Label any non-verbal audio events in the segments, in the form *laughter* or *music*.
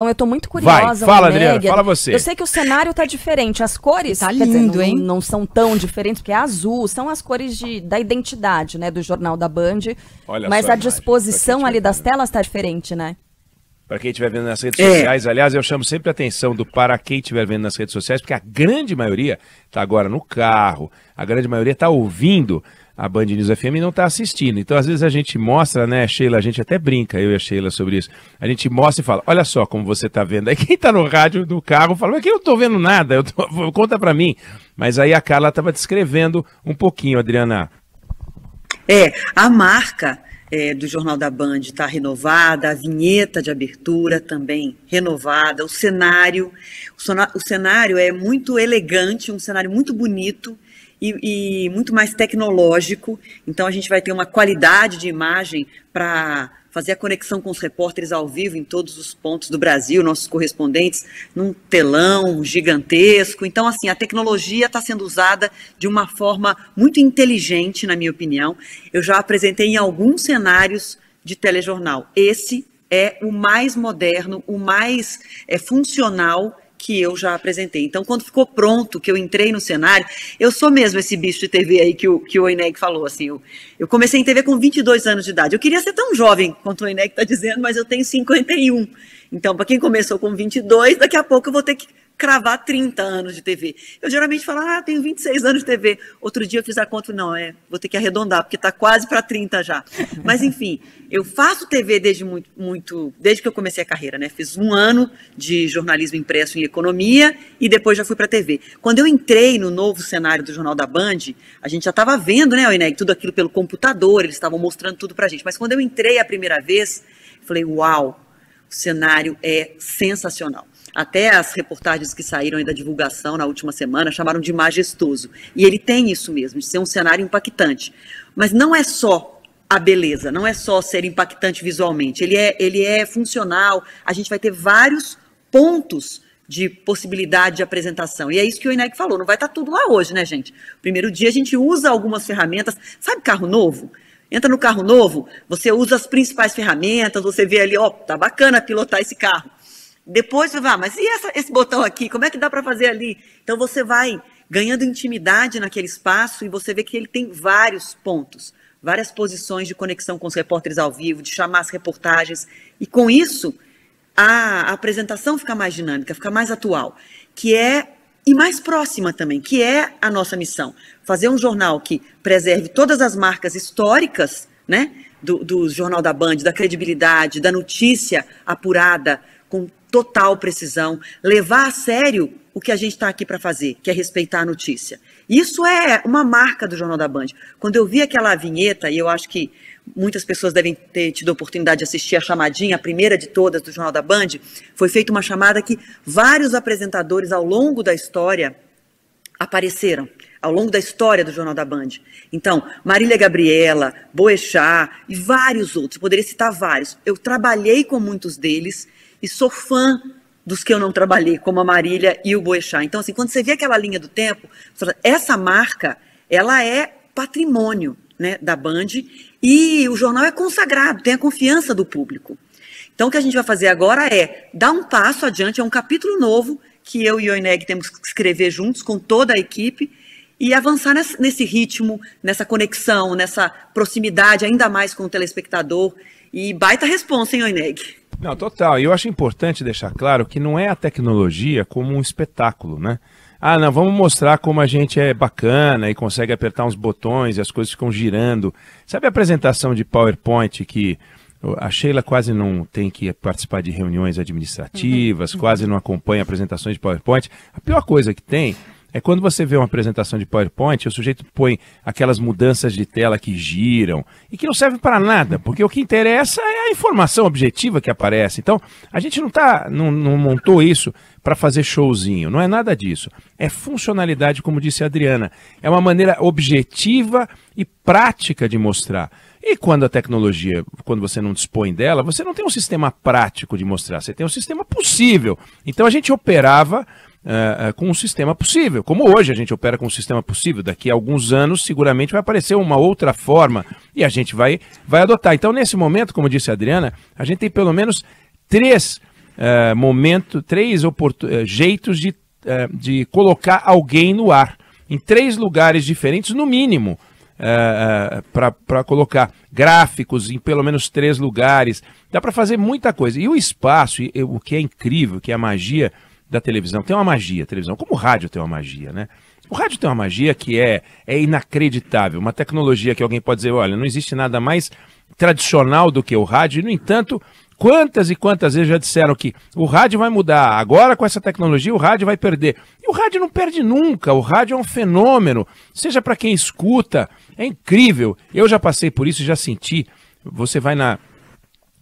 Então, eu tô muito curiosa. Vai, fala, Adriana, fala você. Eu sei que o cenário tá diferente, as cores tá lindo, dizer, hein? Não, são tão diferentes, porque é azul, são as cores de, da identidade, né, do jornal da Band. Olha mas a disposição ali das telas tá diferente, né? Para quem estiver vendo nas redes é. sociais, aliás, eu chamo sempre a atenção do para quem estiver vendo nas redes sociais, porque a grande maioria está agora no carro, a grande maioria está ouvindo a Band News FM não está assistindo. Então, às vezes a gente mostra, né, Sheila, a gente até brinca, eu e a Sheila, sobre isso. A gente mostra e fala, olha só como você está vendo. Aí *laughs* quem está no rádio do carro fala, mas que eu não estou vendo nada, eu tô... *laughs* conta para mim. Mas aí a Carla estava descrevendo um pouquinho, Adriana. É, a marca é, do Jornal da Band está renovada, a vinheta de abertura também renovada, o cenário. O, o cenário é muito elegante, um cenário muito bonito, e, e muito mais tecnológico. Então, a gente vai ter uma qualidade de imagem para fazer a conexão com os repórteres ao vivo em todos os pontos do Brasil, nossos correspondentes, num telão gigantesco. Então, assim, a tecnologia está sendo usada de uma forma muito inteligente, na minha opinião. Eu já apresentei em alguns cenários de telejornal. Esse é o mais moderno, o mais é, funcional que eu já apresentei. Então, quando ficou pronto, que eu entrei no cenário, eu sou mesmo esse bicho de TV aí que o, que o Eneg falou, assim, eu, eu comecei em TV com 22 anos de idade. Eu queria ser tão jovem quanto o Eneg está dizendo, mas eu tenho 51. Então, para quem começou com 22, daqui a pouco eu vou ter que cravar 30 anos de TV. Eu geralmente falo, ah, tenho 26 anos de TV. Outro dia eu fiz a conta, não, é, vou ter que arredondar, porque está quase para 30 já. Mas, enfim, eu faço TV desde muito, muito, desde que eu comecei a carreira, né? Fiz um ano de jornalismo impresso em economia e depois já fui para TV. Quando eu entrei no novo cenário do Jornal da Band, a gente já estava vendo, né, Oineg, tudo aquilo pelo computador, eles estavam mostrando tudo para a gente. Mas quando eu entrei a primeira vez, falei, uau, o cenário é sensacional. Até as reportagens que saíram da divulgação na última semana chamaram de majestoso. E ele tem isso mesmo, de ser um cenário impactante. Mas não é só a beleza, não é só ser impactante visualmente, ele é, ele é funcional, a gente vai ter vários pontos de possibilidade de apresentação. E é isso que o INEC falou, não vai estar tá tudo lá hoje, né, gente? Primeiro dia a gente usa algumas ferramentas, sabe carro novo? Entra no carro novo, você usa as principais ferramentas, você vê ali, ó, oh, tá bacana pilotar esse carro. Depois você vai, ah, mas e essa, esse botão aqui? Como é que dá para fazer ali? Então você vai ganhando intimidade naquele espaço e você vê que ele tem vários pontos, várias posições de conexão com os repórteres ao vivo, de chamar as reportagens. E com isso, a apresentação fica mais dinâmica, fica mais atual, que é e mais próxima também, que é a nossa missão. Fazer um jornal que preserve todas as marcas históricas, né? Do, do jornal da Band, da credibilidade, da notícia apurada, com total precisão, levar a sério o que a gente está aqui para fazer, que é respeitar a notícia. Isso é uma marca do Jornal da Band. Quando eu vi aquela vinheta, e eu acho que muitas pessoas devem ter tido a oportunidade de assistir a chamadinha, a primeira de todas do Jornal da Band, foi feita uma chamada que vários apresentadores ao longo da história apareceram ao longo da história do Jornal da Band. Então, Marília Gabriela, Boechat e vários outros, poderia citar vários. Eu trabalhei com muitos deles e sou fã dos que eu não trabalhei, como a Marília e o Boechat. Então, assim, quando você vê aquela linha do tempo, essa marca, ela é patrimônio né, da Band e o jornal é consagrado, tem a confiança do público. Então, o que a gente vai fazer agora é dar um passo adiante, é um capítulo novo que eu e o Ineg temos que escrever juntos com toda a equipe e avançar nesse ritmo, nessa conexão, nessa proximidade ainda mais com o telespectador. E baita responsa, hein, Oineg? Não, total. E eu acho importante deixar claro que não é a tecnologia como um espetáculo, né? Ah, não, vamos mostrar como a gente é bacana e consegue apertar uns botões e as coisas ficam girando. Sabe a apresentação de PowerPoint que a Sheila quase não tem que participar de reuniões administrativas, uhum. quase não acompanha apresentações de PowerPoint. A pior coisa que tem é quando você vê uma apresentação de PowerPoint, o sujeito põe aquelas mudanças de tela que giram e que não servem para nada, porque o que interessa é a informação objetiva que aparece. Então, a gente não, tá, não, não montou isso para fazer showzinho, não é nada disso. É funcionalidade, como disse a Adriana. É uma maneira objetiva e prática de mostrar. E quando a tecnologia, quando você não dispõe dela, você não tem um sistema prático de mostrar, você tem um sistema possível. Então a gente operava uh, com um sistema possível. Como hoje a gente opera com um sistema possível, daqui a alguns anos seguramente vai aparecer uma outra forma e a gente vai, vai adotar. Então, nesse momento, como disse a Adriana, a gente tem pelo menos três uh, é, momentos, três jeitos de, de colocar alguém no ar, em três lugares diferentes, no mínimo. Uh, uh, para colocar gráficos em pelo menos três lugares. Dá para fazer muita coisa. E o espaço, e, e, o que é incrível, que é a magia da televisão. Tem uma magia, televisão. Como o rádio tem uma magia, né? O rádio tem uma magia que é, é inacreditável. Uma tecnologia que alguém pode dizer, olha, não existe nada mais tradicional do que o rádio. E, no entanto, quantas e quantas vezes já disseram que o rádio vai mudar, agora com essa tecnologia o rádio vai perder. E o rádio não perde nunca, o rádio é um fenômeno, seja para quem escuta, é incrível. Eu já passei por isso, já senti. Você vai na,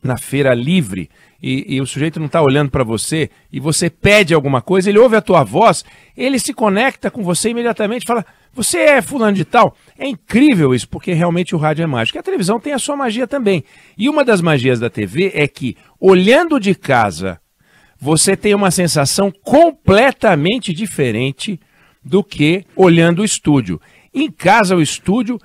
na feira livre e, e o sujeito não está olhando para você e você pede alguma coisa, ele ouve a tua voz, ele se conecta com você imediatamente, fala: você é fulano de tal. É incrível isso, porque realmente o rádio é mágico. E a televisão tem a sua magia também. E uma das magias da TV é que, olhando de casa, você tem uma sensação completamente diferente do que olhando o estúdio. Em casa, o estúdio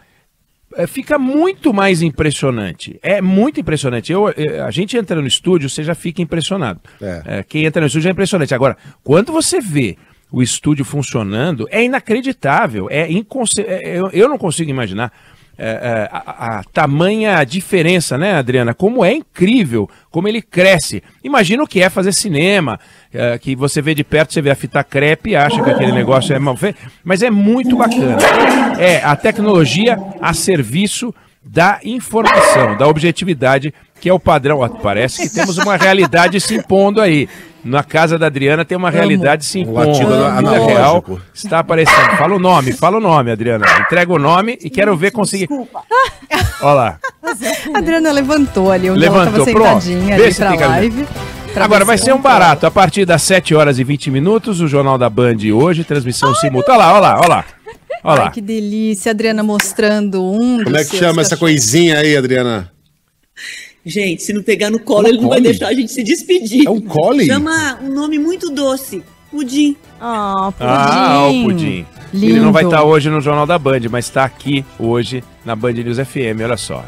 é, fica muito mais impressionante. É muito impressionante. Eu, é, a gente entra no estúdio, você já fica impressionado. É. É, quem entra no estúdio é impressionante. Agora, quando você vê o estúdio funcionando, é inacreditável. É inconce... É, eu, eu não consigo imaginar. É, é, a, a, tamanha diferença, né, Adriana? Como é incrível, como ele cresce. Imagina o que é fazer cinema, é, que você vê de perto, você vê a fita crepe e acha que aquele negócio é mal feito, mas é muito bacana. É a tecnologia a serviço da informação, da objetividade, que é o padrão. Parece que temos uma realidade se impondo aí. Na casa da Adriana tem uma Amo. realidade sim. Um real está aparecendo. Fala o nome, fala o nome, Adriana. Entrega o nome e quero ver conseguir. Desculpa. Olha lá. A Adriana levantou ali, o levantou. Pronto. ali pra live. Pra Agora vai ser um barato. A partir das 7 horas e 20 minutos, o Jornal da Band hoje, transmissão simultânea. Olha lá, olha lá, olha lá. Ai, que delícia, Adriana mostrando um. Como é que chama cachorros. essa coisinha aí, Adriana? Gente, se não pegar no colo, é ele não vai deixar a gente se despedir. É um cole? Chama um nome muito doce. Pudim. Oh, pudim. Ah, o pudim. Lindo. Ele não vai estar tá hoje no Jornal da Band, mas está aqui hoje na Band News FM, olha só.